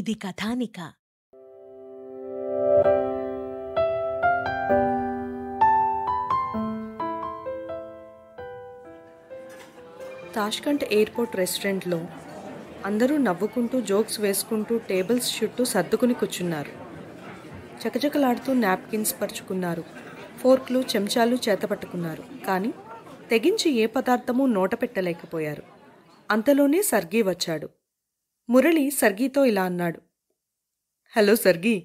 ఇది కథానిక Tashkent airport రెస్టారెంట్లో అందరూ నవ్వుకుంటూ జోక్స్ వేసుకుంటూ టేబుల్స్ చుట్టూ సర్దుకుని కూర్చున్నారు చకచకలాడుతూ నాప్కిన్స్ పరుచుకున్నారు ఫోర్క్లు చెంచాలు చేతపట్టుకున్నారు కానీ తెగించి ఏ పదార్థమూ నోట పెట్టలేకపోయారు అంతలోనే సర్గీ వచ్చాడు మురళి సర్గీతో ఇలా అన్నాడు hello Sergei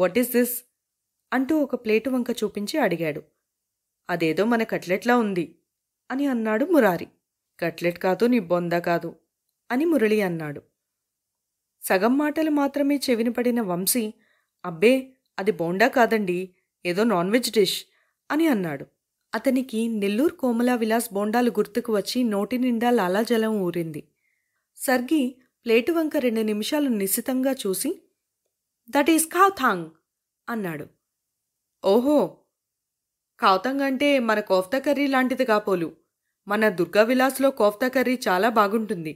what is this అంటూ ఒక ప్లేటు వంక చూపించి అడిగాడు అదేదో మన కట్లెట్లా ఉంది అని అన్నాడు మురారి కట్లెట్ కాదు నీ బొంద కాదు అని మురళి అన్నాడు సగం మాటలు మాత్రమే చెవిన పడిన వంశీ అబ్బే అది బోండా కాదండి ఏదో నాన్ వెజ్ డిష్ అని అన్నాడు అతనికి నెల్లూరు కోమల విలాస్ బోండాలు గుర్తుకు వచ్చి నోటి నిండా లాలాజలం ఊరింది సర్గి ప్లేటు వంక రెండు నిమిషాలు నిశితంగా చూసి దట్ ఈస్ కావ్థాంగ్ అన్నాడు ఓహో కావ్తాంగ్ అంటే మన కోఫ్తా కర్రీ లాంటిది కాపోలు మన దుర్గా విలాస్లో కోఫ్తా కర్రీ చాలా బాగుంటుంది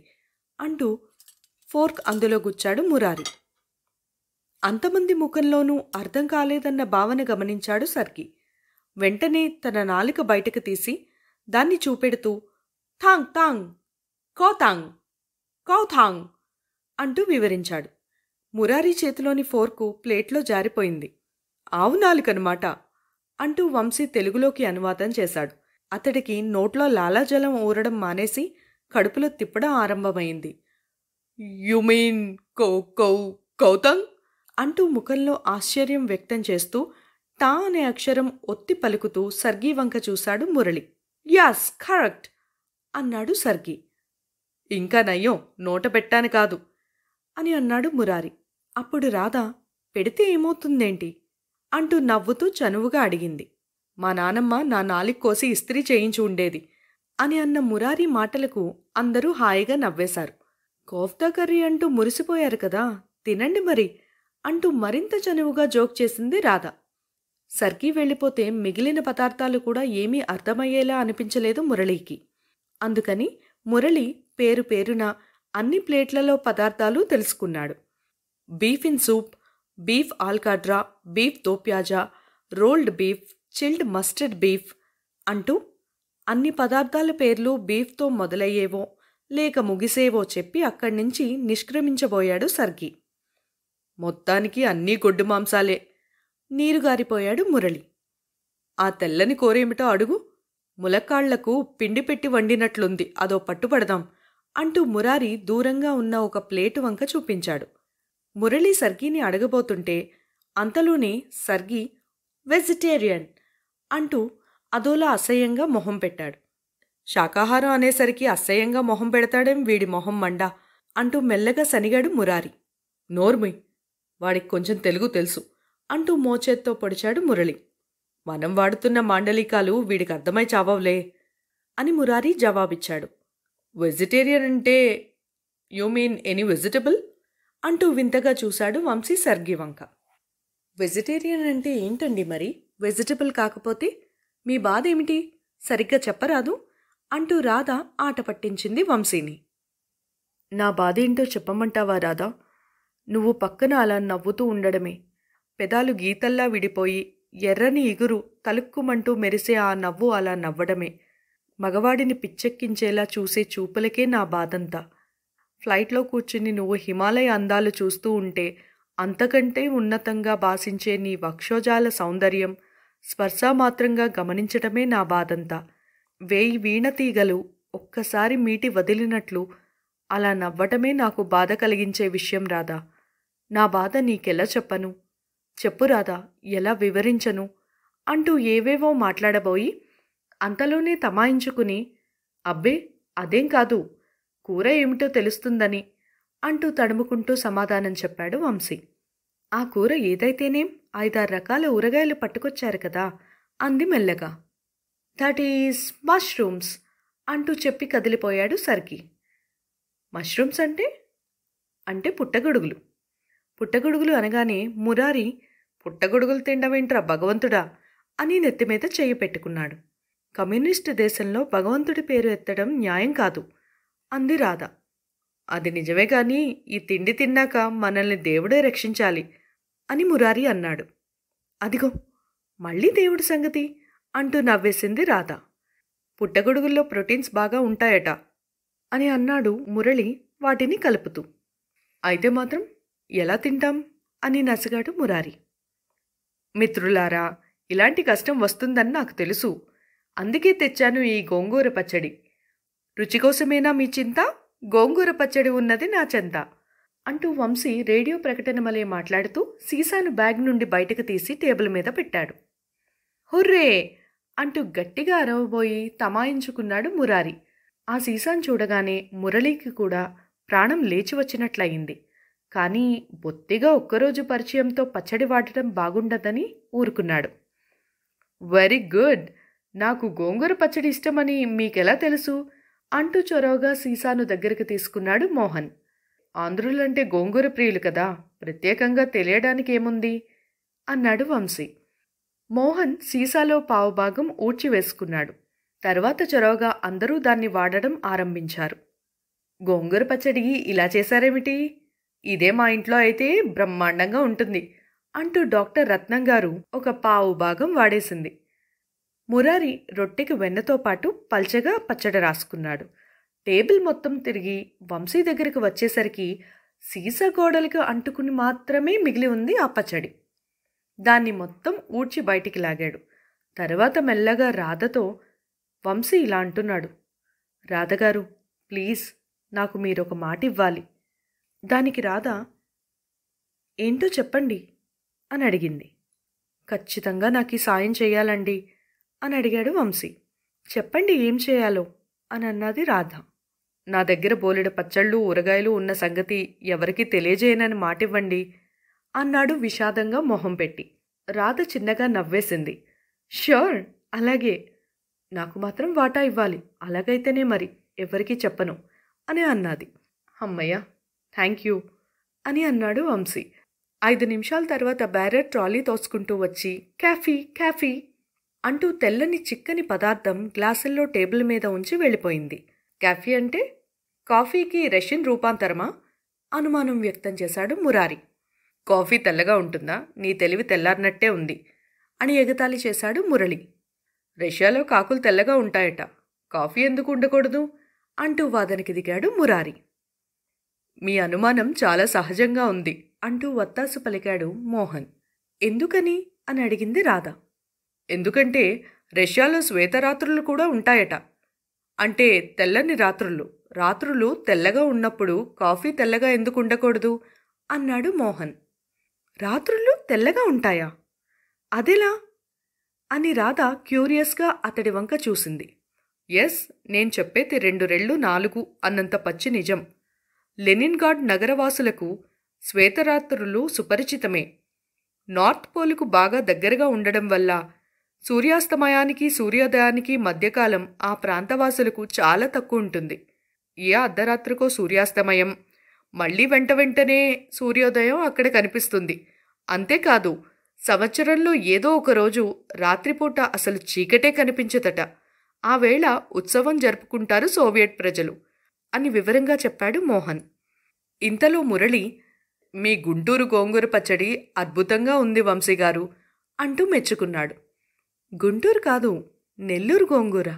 అంటూ ఫోర్క్ అందులో గుచ్చాడు మురారి అంతమంది ముఖంలోనూ అర్థం కాలేదన్న భావన గమనించాడు సర్గీ వెంటనే తన నాలుక బయటకు తీసి దాన్ని చూపెడుతూ థాంగ్ థాంగ్ కోతాంగ్ కౌథాంగ్ అంటూ వివరించాడు మురారి చేతిలోని ఫోర్కు ప్లేట్లో జారిపోయింది ఆవు నాలుకనమాట అంటూ వంశీ తెలుగులోకి అనువాదం చేశాడు అతడికి నోట్లో లాలాజలం ఊరడం మానేసి కడుపులో తిప్పడం ఆరంభమైంది you mean cow cow cow tongue అంటూ ముఖంలో ఆశ్చర్యం వ్యక్తం చేస్తూ తా అనే అక్షరం ఒత్తి పలుకుతూ సర్గీ వంక చూశాడు మురళి యాస్ కరెక్ట్ అన్నాడు సర్గీ ఇంకా నయ్యో నోట పెట్టాను కాదు అని అన్నాడు మురారి అప్పుడు రాధా పెడితే ఏమవుతుందేంటి అంటూ నవ్వుతూ చనువుగా అడిగింది మా నానమ్మ నా నాలిక్ కోసి ఇస్త్రీ చేయించి ఉండేది అని అన్న మురారి మాటలకు అందరూ హాయిగా నవ్వేశారు కోఫ్తా కర్రీ అంటూ మురిసిపోయారు కదా తినండి మరి అంటూ మరింత చనువుగా జోక్ చేసింది రాధా సర్కి వెళ్ళిపోతే మిగిలిన పదార్థాలు కూడా ఏమీ అర్థమయ్యేలా అనిపించలేదు మురళీకి అందుకని మురళి పేరు పేరున అన్ని ప్లేట్లలో పదార్థాలు తెలుసుకున్నాడు బీఫ్ ఇన్ సూప్ బీఫ్ ఆల్కాడ్రా బీఫ్ తోప్యాజా rolled beef chilled mustard beef అంటూ అన్ని పదార్థాల పేర్లు బీఫ్తో మొదలయ్యేవో లేక ముగిసేవో చెప్పి అక్కడి నుంచి నిష్క్రమించబోయాడు సర్గి మొత్తానికి అన్నీ గొడ్డు మాంసాలే నీరుగారిపోయాడు మురళి ఆ తెల్లని కోరేమిటో అడుగు ములక్కాళ్లకు పిండి పెట్టి వండినట్లుంది అదో పట్టుపడదాం అంటూ మురారి దూరంగా ఉన్న ఒక ప్లేటు వంక చూపించాడు మురళి సర్గీని అడగబోతుంటే అంతలోనే సర్గి వెజిటేరియన్ అంటూ అదోలా అసహ్యంగా మొహం పెట్టాడు శాకాహారం అనేసరికి అసహ్యంగా మొహం పెడతాడేం వీడి మొహం మండా అంటూ మెల్లగా సనిగాడు మురారి నోర్మి వాడికి కొంచెం తెలుగు తెలుసు అంటూ మోచేత్తో పొడిచాడు మురళి మనం వాడుతున్న మాండలికాలు వీడికి అర్థమై చావవులే అని మురారి జవాబిచ్చాడు వెజిటేరియన్ అంటే యూ మీన్ ఎనీ వెజిటబుల్ అంటూ వింతగా చూశాడు వంశీ సర్గివంక వెజిటేరియన్ అంటే ఏంటండి మరి వెజిటబుల్ కాకపోతే మీ బాధ ఏమిటి సరిగ్గా చెప్పరాదు అంటూ రాధ ఆట పట్టించింది వంశీని నా బాధ ఏంటో చెప్పమంటావా రాధా నువ్వు పక్కన అలా నవ్వుతూ ఉండడమే పెదాలు గీతల్లా విడిపోయి ఎర్రని ఇగురు తలుక్కుమంటూ మెరిసే ఆ నవ్వు అలా నవ్వడమే మగవాడిని పిచ్చెక్కించేలా చూసే చూపులకే నా బాధంతా ఫ్లైట్లో కూర్చుని నువ్వు హిమాలయ అందాలు చూస్తూ ఉంటే అంతకంటే ఉన్నతంగా భాషించే నీ వక్షోజాల సౌందర్యం స్పర్శమాత్రంగా గమనించటమే నా బాధంతా వేయి వీణతీగలు ఒక్కసారి మీటి వదిలినట్లు అలా నవ్వటమే నాకు బాధ కలిగించే విషయం రాదా నా బాధ నీకెలా చెప్పను చెప్పు ఎలా వివరించను అంటూ ఏవేవో మాట్లాడబోయి అంతలోనే తమాయించుకుని అబ్బే అదేం కాదు కూర ఏమిటో తెలుస్తుందని అంటూ తడుముకుంటూ సమాధానం చెప్పాడు వంశీ ఆ కూర ఏదైతేనేం ఐదారు రకాల ఊరగాయలు పట్టుకొచ్చారు కదా అంది మెల్లగా దట్ ఈస్ మష్రూమ్స్ అంటూ చెప్పి కదిలిపోయాడు సర్కి మష్రూమ్స్ అంటే అంటే పుట్టగొడుగులు పుట్టగొడుగులు అనగానే మురారి పుట్టగొడుగులు తిండవేంట్రా భగవంతుడా అని నెత్తిమీద చేయి పెట్టుకున్నాడు కమ్యూనిస్టు దేశంలో భగవంతుడి పేరు ఎత్తడం న్యాయం కాదు అంది రాధ అది నిజమే కానీ ఈ తిండి తిన్నాక మనల్ని దేవుడే రక్షించాలి అని మురారి అన్నాడు అదిగో మళ్ళీ దేవుడి సంగతి అంటూ నవ్వేసింది రాధ పుట్టగొడుగుల్లో ప్రోటీన్స్ బాగా ఉంటాయట అని అన్నాడు మురళి వాటిని కలుపుతూ అయితే మాత్రం ఎలా తింటాం అని నసగాడు మురారి మిత్రులారా ఇలాంటి కష్టం వస్తుందని నాకు తెలుసు అందుకే తెచ్చాను ఈ గోంగూర పచ్చడి రుచి కోసమేనా మీ చింత గోంగూర పచ్చడి ఉన్నది నా చెంత అంటూ వంశీ రేడియో ప్రకటన మలే మాట్లాడుతూ సీసాను బ్యాగ్ నుండి బయటకు తీసి టేబుల్ మీద పెట్టాడు హుర్రే అంటూ గట్టిగా అరవబోయి తమాయించుకున్నాడు మురారి ఆ సీసాను చూడగానే మురళీకి కూడా ప్రాణం లేచి వచ్చినట్లయింది కానీ బొత్తిగా ఒక్కరోజు పరిచయంతో పచ్చడి వాడటం బాగుండదని ఊరుకున్నాడు వెరీ గుడ్ నాకు గోంగూర పచ్చడి ఇష్టమని మీకెలా తెలుసు అంటూ చొరవగా సీసాను దగ్గరికి తీసుకున్నాడు మోహన్ ఆంధ్రులంటే గోంగూర ప్రియులు కదా ప్రత్యేకంగా తెలియడానికి ఏముంది అన్నాడు వంశీ మోహన్ సీసాలో పావుభాగం ఊడ్చివేసుకున్నాడు తర్వాత చొరవగా అందరూ దాన్ని వాడడం ఆరంభించారు గోంగూర పచ్చడి ఇలా చేశారేమిటి ఇదే మా ఇంట్లో అయితే బ్రహ్మాండంగా ఉంటుంది అంటూ డాక్టర్ రత్నం గారు ఒక పావు భాగం వాడేసింది మురారి రొట్టెకి వెన్నతో పాటు పల్చగా పచ్చడి రాసుకున్నాడు టేబుల్ మొత్తం తిరిగి వంశీ దగ్గరికి వచ్చేసరికి సీసా గోడలకు అంటుకుని మాత్రమే మిగిలి ఉంది ఆ పచ్చడి దాన్ని మొత్తం ఊడ్చి బయటికి లాగాడు తర్వాత మెల్లగా రాధతో వంశీ ఇలా అంటున్నాడు రాధగారు ప్లీజ్ నాకు మీరొక మాట ఇవ్వాలి దానికి రాదా ఏంటో చెప్పండి అని అడిగింది ఖచ్చితంగా నాకు సాయం చేయాలండి అని అడిగాడు వంశీ చెప్పండి ఏం చేయాలో అని అన్నది రాధ నా దగ్గర బోలెడ పచ్చళ్ళు ఊరగాయలు ఉన్న సంగతి ఎవరికీ తెలియజేయనని మాటివ్వండి అన్నాడు విషాదంగా మొహం పెట్టి రాధ చిన్నగా నవ్వేసింది ష్యూర్ అలాగే నాకు మాత్రం వాటా ఇవ్వాలి అలాగైతేనే మరి ఎవరికీ చెప్పను అని అన్నది అమ్మయ్య థ్యాంక్ యూ అని అన్నాడు వంశీ ఐదు నిమిషాల తర్వాత బ్యారర్ ట్రాలీ తోసుకుంటూ వచ్చి క్యాఫీ క్యాఫీ అంటూ తెల్లని చిక్కని పదార్థం గ్లాసుల్లో టేబుల్ మీద ఉంచి వెళ్ళిపోయింది క్యాఫీ అంటే కాఫీకి రష్యన్ రూపాంతరమా అనుమానం వ్యక్తం చేశాడు మురారి కాఫీ తెల్లగా ఉంటుందా నీ తెలివి తెల్లారినట్టే ఉంది అని ఎగతాళి చేశాడు మురళి రష్యాలో కాకులు తెల్లగా ఉంటాయట కాఫీ ఎందుకు ఉండకూడదు అంటూ వాదనకి దిగాడు మురారి మీ అనుమానం చాలా సహజంగా ఉంది అంటూ వత్తాసు పలికాడు మోహన్ ఎందుకని అని అడిగింది రాధ ఎందుకంటే రష్యాలో శ్వేతరాత్రులు కూడా ఉంటాయట అంటే తెల్లని రాత్రులు రాత్రులు తెల్లగా ఉన్నప్పుడు కాఫీ తెల్లగా ఎందుకు ఉండకూడదు అన్నాడు మోహన్ రాత్రులు తెల్లగా ఉంటాయా అదేలా అని రాధ క్యూరియస్గా అతడి వంక చూసింది ఎస్ నేను చెప్పేది రెండు రెళ్ళు నాలుగు అన్నంత పచ్చి నిజం లెనిన్గాడ్ నగరవాసులకు శ్వేతరాత్రులు సుపరిచితమే నార్త్ పోలుకు బాగా దగ్గరగా ఉండడం వల్ల సూర్యాస్తమయానికి సూర్యోదయానికి మధ్యకాలం ఆ ప్రాంతవాసులకు చాలా తక్కువ ఉంటుంది ఏ అర్ధరాత్రికో సూర్యాస్తమయం మళ్ళీ వెంట వెంటనే సూర్యోదయం అక్కడ కనిపిస్తుంది అంతేకాదు సంవత్సరంలో ఏదో ఒకరోజు రాత్రిపూట అసలు చీకటే కనిపించదట ఆ వేళ ఉత్సవం జరుపుకుంటారు సోవియట్ ప్రజలు అని వివరంగా చెప్పాడు మోహన్ ఇంతలో మురళి మీ గుంటూరు గోంగూర పచ్చడి అద్భుతంగా ఉంది వంశీగారు అంటూ మెచ్చుకున్నాడు గుంటూరు కాదు నెల్లూరు గోంగూర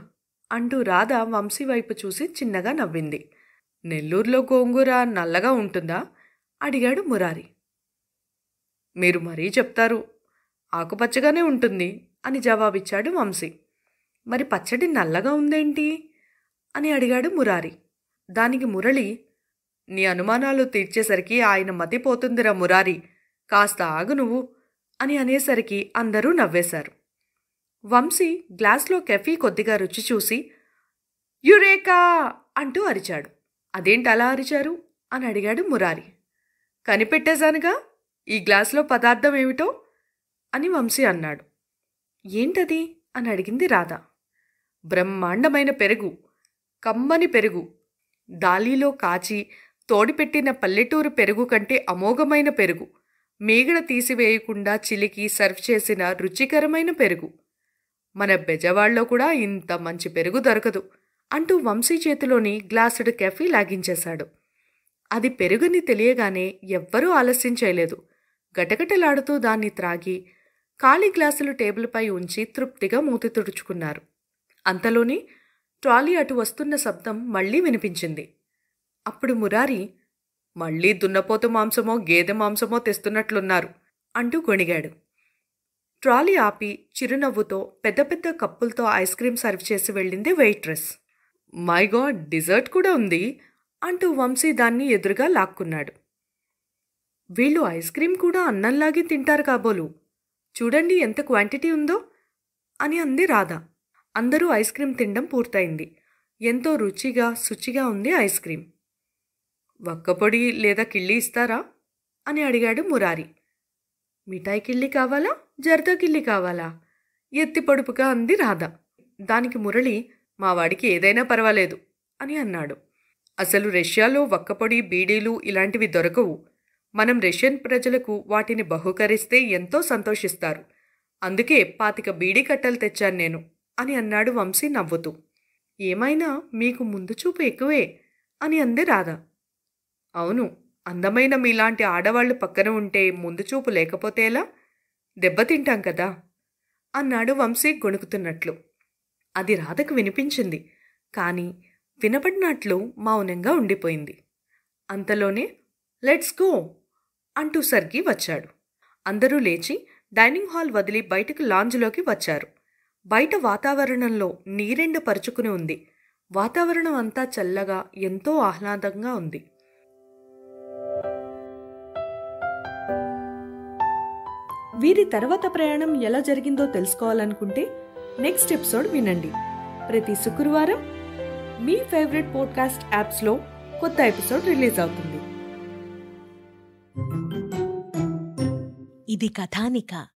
అంటూ రాధ వంశీ వైపు చూసి చిన్నగా నవ్వింది నెల్లూరులో గోంగూర నల్లగా ఉంటుందా అడిగాడు మురారి మీరు మరీ చెప్తారు ఆకుపచ్చగానే ఉంటుంది అని జవాబిచ్చాడు వంశీ మరి పచ్చడి నల్లగా ఉందేంటి అని అడిగాడు మురారి దానికి మురళి నీ అనుమానాలు తీర్చేసరికి ఆయన మతిపోతుందిరా మురారి కాస్త ఆగు నువ్వు అని అనేసరికి అందరూ నవ్వేశారు వంశీ గ్లాస్లో కెఫీ కొద్దిగా రుచి చూసి యురేకా అంటూ అరిచాడు అదేంటి అలా అరిచారు అని అడిగాడు మురారి కనిపెట్టేశానుగా ఈ గ్లాస్లో పదార్థం ఏమిటో అని వంశీ అన్నాడు ఏంటది అని అడిగింది రాధ బ్రహ్మాండమైన పెరుగు కమ్మని పెరుగు దాలీలో కాచి తోడిపెట్టిన పల్లెటూరు పెరుగు కంటే అమోఘమైన పెరుగు మీగడ తీసివేయకుండా చిలికి సర్వ్ చేసిన రుచికరమైన పెరుగు మన బెజవాళ్ళలో కూడా ఇంత మంచి పెరుగు దొరకదు అంటూ వంశీ చేతిలోని గ్లాసుడు కెఫీ లాగించేశాడు అది పెరుగుని తెలియగానే ఎవ్వరూ ఆలస్యం చేయలేదు గటగటలాడుతూ దాన్ని త్రాగి ఖాళీ గ్లాసులు టేబుల్పై ఉంచి తృప్తిగా మూతి తుడుచుకున్నారు అంతలోనే ట్రాలీ అటు వస్తున్న శబ్దం మళ్లీ వినిపించింది అప్పుడు మురారి మళ్లీ దున్నపోతు మాంసమో గేదె మాంసమో తెస్తున్నట్లున్నారు అంటూ గొణిగాడు ట్రాలీ ఆపి చిరునవ్వుతో పెద్ద పెద్ద కప్పులతో ఐస్ క్రీం సర్వ్ చేసి వెళ్ళింది వెయిట్రెస్ మై గాడ్ డిజర్ట్ కూడా ఉంది అంటూ వంశీ దాన్ని ఎదురుగా లాక్కున్నాడు వీళ్ళు ఐస్ క్రీం కూడా అన్నంలాగే తింటారు కాబోలు చూడండి ఎంత క్వాంటిటీ ఉందో అని అంది రాధా అందరూ ఐస్ క్రీం తినడం పూర్తయింది ఎంతో రుచిగా శుచిగా ఉంది ఐస్ క్రీం వక్కపొడి లేదా కిళ్ళి ఇస్తారా అని అడిగాడు మురారి మిఠాయి కిళ్ళి కావాలా జర్దా కిళ్ళి కావాలా ఎత్తి పొడుపుగా అంది రాధ దానికి మురళి మా వాడికి ఏదైనా పర్వాలేదు అని అన్నాడు అసలు రష్యాలో వక్కపొడి బీడీలు ఇలాంటివి దొరకవు మనం రష్యన్ ప్రజలకు వాటిని బహుకరిస్తే ఎంతో సంతోషిస్తారు అందుకే పాతిక బీడీ కట్టలు తెచ్చాను నేను అని అన్నాడు వంశీ నవ్వుతూ ఏమైనా మీకు ముందు చూపు ఎక్కువే అని అంది రాధ అవును అందమైన మీలాంటి ఆడవాళ్ళు పక్కన ఉంటే ముందు చూపు లేకపోతేలా దెబ్బతింటాం కదా అన్నాడు వంశీ గొణుకుతున్నట్లు అది రాధకు వినిపించింది కానీ వినపడినట్లు మౌనంగా ఉండిపోయింది అంతలోనే లెట్స్ గో అంటూ సర్గి వచ్చాడు అందరూ లేచి డైనింగ్ హాల్ వదిలి బయటకు లాంజ్లోకి వచ్చారు బయట వాతావరణంలో నీరెండు పరుచుకుని ఉంది వాతావరణం అంతా చల్లగా ఎంతో ఆహ్లాదంగా ఉంది వీరి తర్వాత ప్రయాణం ఎలా జరిగిందో తెలుసుకోవాలనుకుంటే నెక్స్ట్ ఎపిసోడ్ వినండి ప్రతి శుక్రవారం మీ ఫేవరెట్ పోడ్కాస్ట్ యాప్స్లో కొత్త ఎపిసోడ్ రిలీజ్ అవుతుంది ఇది కథానిక